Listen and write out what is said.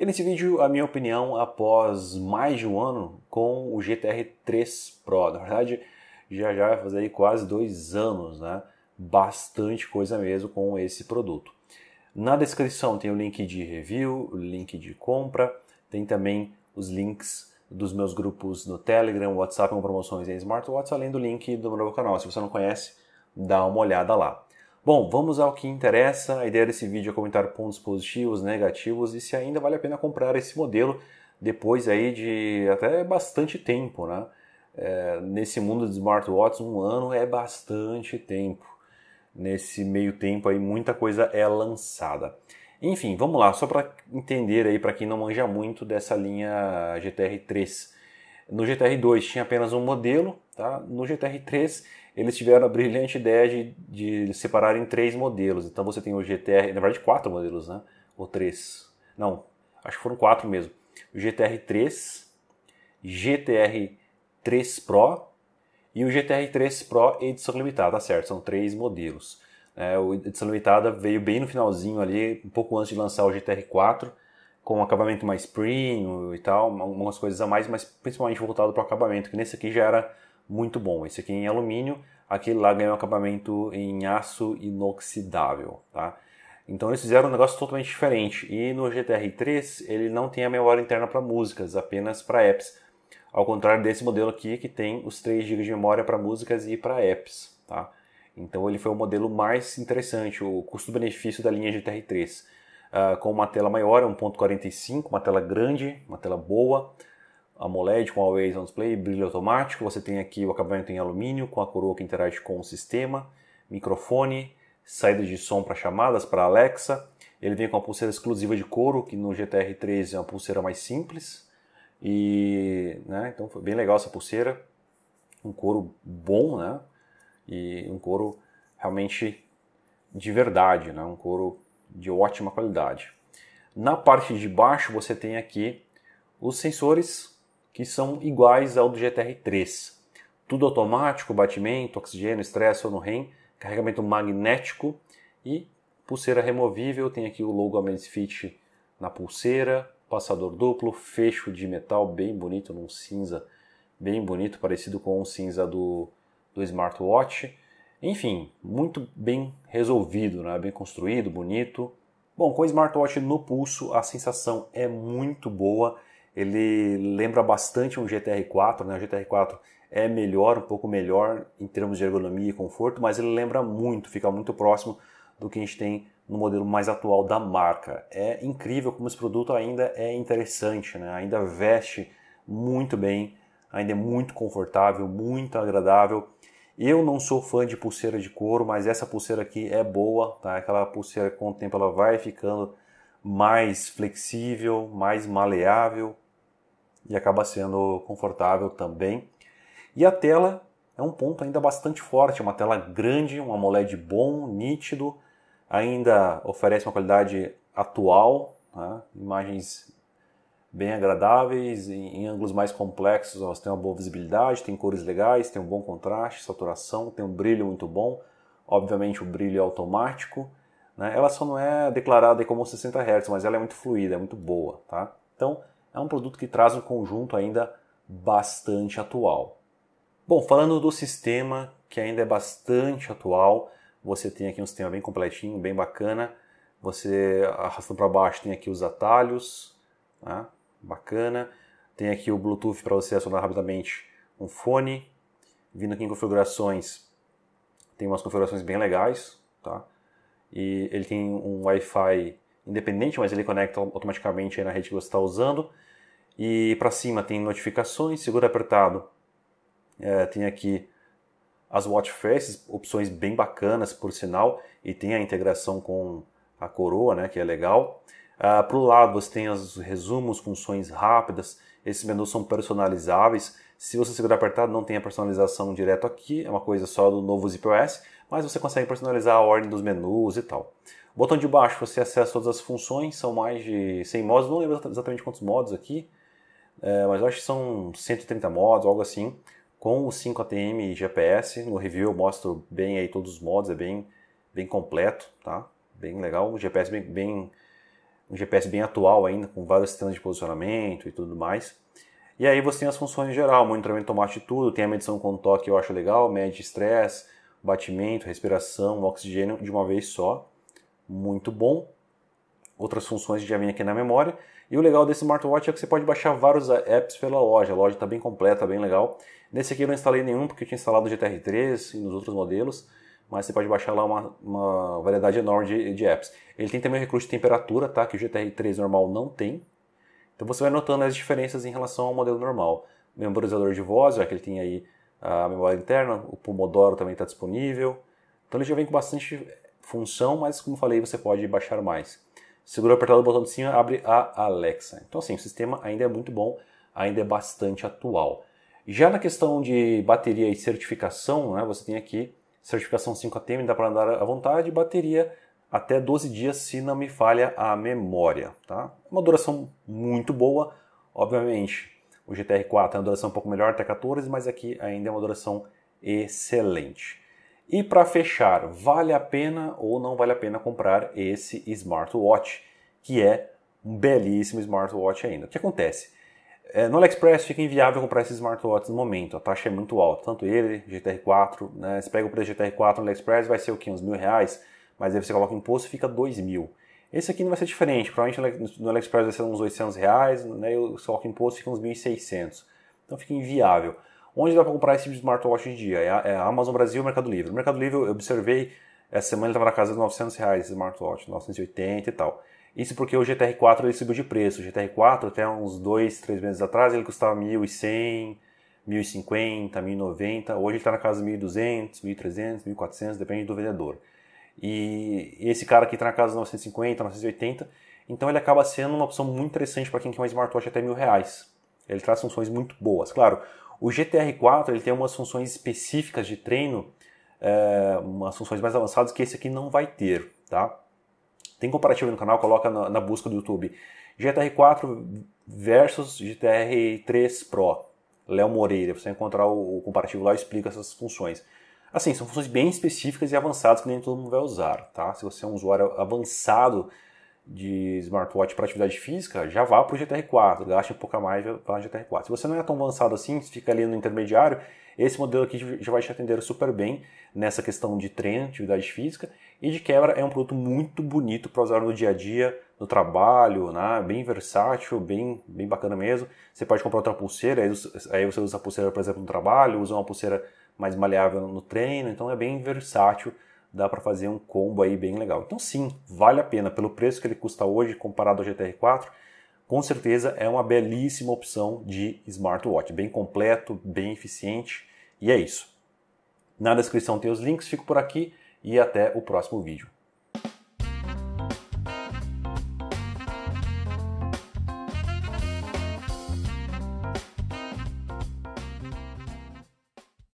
E nesse vídeo, a minha opinião após mais de um ano com o GTR 3 Pro. Na verdade, já já vai fazer aí quase dois anos, né? Bastante coisa mesmo com esse produto. Na descrição tem o link de review, o link de compra, tem também os links dos meus grupos no Telegram, WhatsApp com promoções em smartwatch, além do link do meu novo canal. Se você não conhece, dá uma olhada lá. Bom, vamos ao que interessa. A ideia desse vídeo é comentar pontos positivos, negativos e se ainda vale a pena comprar esse modelo depois aí de até bastante tempo, né? É, nesse mundo de smartwatches, um ano é bastante tempo. Nesse meio tempo aí muita coisa é lançada. Enfim, vamos lá, só para entender aí para quem não manja muito dessa linha GTR 3. No GTR 2 tinha apenas um modelo, tá? No GTR 3 eles tiveram a brilhante ideia de, de separar em três modelos. Então você tem o GTR, na verdade quatro modelos, né? Ou três. Não, acho que foram quatro mesmo. O GTR 3, GTR 3 Pro e o GTR 3 Pro edição limitada, tá certo? São três modelos. É, o edição limitada veio bem no finalzinho ali, um pouco antes de lançar o GTR 4, com um acabamento mais premium e tal, algumas coisas a mais, mas principalmente voltado para o acabamento, que nesse aqui já era muito bom. Esse aqui é em alumínio, aquele lá ganhou acabamento em aço inoxidável, tá? Então eles fizeram um negócio totalmente diferente. E no GTR 3 ele não tem a memória interna para músicas, apenas para apps. Ao contrário desse modelo aqui que tem os 3 GB de memória para músicas e para apps, tá? Então ele foi o modelo mais interessante, o custo-benefício da linha GTR 3. Uh, ah, com uma tela maior, 1.45, uma tela grande, uma tela boa, AMOLED com Always On Display, brilho automático. Você tem aqui o acabamento em alumínio com a coroa que interage com o sistema, microfone, saída de som para chamadas para Alexa. Ele vem com a pulseira exclusiva de couro, que no GTR 3 é uma pulseira mais simples. E, né, então foi bem legal essa pulseira. Um couro bom, né? E um couro realmente de verdade, né? Um couro de ótima qualidade. Na parte de baixo você tem aqui os sensores que são iguais ao do GTR3. Tudo automático, batimento, oxigênio, estresse no REM, carregamento magnético e pulseira removível. Tem aqui o logo Amens na pulseira, passador duplo, fecho de metal bem bonito, num cinza bem bonito, parecido com o cinza do, do smartwatch. Enfim, muito bem resolvido, né? bem construído, bonito. Bom, com o smartwatch no pulso, a sensação é muito boa ele lembra bastante um GTR4, né? O GTR4 é melhor, um pouco melhor em termos de ergonomia e conforto, mas ele lembra muito, fica muito próximo do que a gente tem no modelo mais atual da marca. É incrível como esse produto ainda é interessante, né? Ainda veste muito bem, ainda é muito confortável, muito agradável. Eu não sou fã de pulseira de couro, mas essa pulseira aqui é boa, tá? Aquela pulseira com o tempo ela vai ficando mais flexível, mais maleável, e acaba sendo confortável também. E a tela é um ponto ainda bastante forte, é uma tela grande, um AMOLED bom, nítido, ainda oferece uma qualidade atual, né? imagens bem agradáveis, em, em, ângulos mais complexos, elas têm uma boa visibilidade, tem cores legais, tem um bom contraste, saturação, tem um brilho muito bom, obviamente o brilho é automático, né? ela só não é declarada como 60 Hz, mas ela é muito fluida, é muito boa, tá? Então, é um produto que traz um conjunto ainda bastante atual. Bom, falando do sistema, que ainda é bastante atual, você tem aqui um sistema bem completinho, bem bacana. Você arrastando para baixo tem aqui os atalhos, né? bacana. Tem aqui o Bluetooth para você acionar rapidamente um fone. Vindo aqui em configurações, tem umas configurações bem legais, tá? E ele tem um Wi-Fi independente, mas ele conecta automaticamente na rede que você está usando. E para cima tem notificações, segura apertado. É, tem aqui as watch faces, opções bem bacanas por sinal, e tem a integração com a coroa, né, que é legal. Ah, para o lado você tem os resumos, funções rápidas, esses menus são personalizáveis. Se você segurar apertado, não tem a personalização direto aqui, é uma coisa só do novo ZipOS, mas você consegue personalizar a ordem dos menus e tal. Botão de baixo você acessa todas as funções, são mais de 100 modos, não lembro exatamente quantos modos aqui, é, mas acho que são 130 modos, algo assim, com o 5 ATM e GPS. No review eu mostro bem aí todos os modos, é bem, bem completo, tá? Bem legal, um GPS bem, bem um GPS bem atual ainda, com vários sistemas de posicionamento e tudo mais. E aí você tem as funções em geral, monitoramento automático de tudo, tem a medição com toque eu acho legal, mede estresse, batimento, respiração, oxigênio de uma vez só muito bom. Outras funções já vem aqui na memória. E o legal desse smartwatch é que você pode baixar vários apps pela loja. A loja está bem completa, bem legal. Nesse aqui eu não instalei nenhum porque eu tinha instalado o GTR3 e nos outros modelos. Mas você pode baixar lá uma, uma variedade enorme de, de, apps. Ele tem também o recurso de temperatura, tá? Que o GTR3 normal não tem. Então você vai notando as diferenças em relação ao modelo normal. memorizador de voz, já que ele tem aí a memória interna, o Pomodoro também está disponível. Então ele já vem com bastante função, mas como falei, você pode baixar mais. Segura apertado o botão de cima, abre a Alexa. Então assim, o sistema ainda é muito bom, ainda é bastante atual. Já na questão de bateria e certificação, né, você tem aqui certificação 5ATM, dá para andar à vontade, bateria até 12 dias se não me falha a memória. Tá? É uma duração muito boa, obviamente. O GTR 4 é uma duração um pouco melhor, até 14, mas aqui ainda é uma duração excelente. E para fechar, vale a pena ou não vale a pena comprar esse smartwatch, que é um belíssimo smartwatch ainda. O que acontece? É, no AliExpress fica inviável comprar esses smartwatches no momento, a taxa é muito alta, tanto ele, GTR4, né? Você pega o preço do GTR4 no AliExpress, vai ser o quê? Uns mil reais? Mas aí você coloca o imposto fica dois mil. Esse aqui não vai ser diferente, provavelmente no AliExpress vai ser uns 800 reais, né? E você coloca o imposto fica uns 1.600. Então fica inviável. Onde dá para comprar esse tipo de smartwatch hoje em dia? É, é a Amazon Brasil ou Mercado Livre. No Mercado Livre eu observei, essa semana ele estava na casa de 900 reais esse smartwatch, 980 e tal. Isso porque o GTR 4 ele subiu de preço. O GTR 4 até uns 2, 3 meses atrás ele custava 1.100, 1.050, 1.090. Hoje ele está na casa de 1.200, 1.300, 1.400, depende do vendedor. E esse cara aqui está na casa de 950, 980. Então ele acaba sendo uma opção muito interessante para quem quer um smartwatch até mil reais. Ele traz funções muito boas. Claro, o GTR4 ele tem umas funções específicas de treino, é, umas funções mais avançadas que esse aqui não vai ter, tá? Tem comparativo no canal, coloca na, na busca do YouTube. GTR4 versus GTR3 Pro. Léo Moreira, você encontrar o, o comparativo lá, explica essas funções. Assim, são funções bem específicas e avançadas que nem todo mundo vai usar, tá? Se você é um usuário avançado de smartwatch para atividade física, já vá para o GTR4, gaste um pouco a mais, para o GTR4. Se você não é tão avançado assim, fica ali no intermediário, esse modelo aqui já vai te atender super bem nessa questão de treino, atividade física, e de quebra é um produto muito bonito para usar no dia a dia, no trabalho, né? bem versátil, bem, bem bacana mesmo. Você pode comprar outra pulseira, aí você usa a pulseira, por exemplo, no trabalho, usa uma pulseira mais maleável no treino, então é bem versátil dá para fazer um combo aí bem legal. Então sim, vale a pena. Pelo preço que ele custa hoje comparado ao GTR 4, com certeza é uma belíssima opção de smartwatch. Bem completo, bem eficiente e é isso. Na descrição tem os links, fico por aqui e até o próximo vídeo.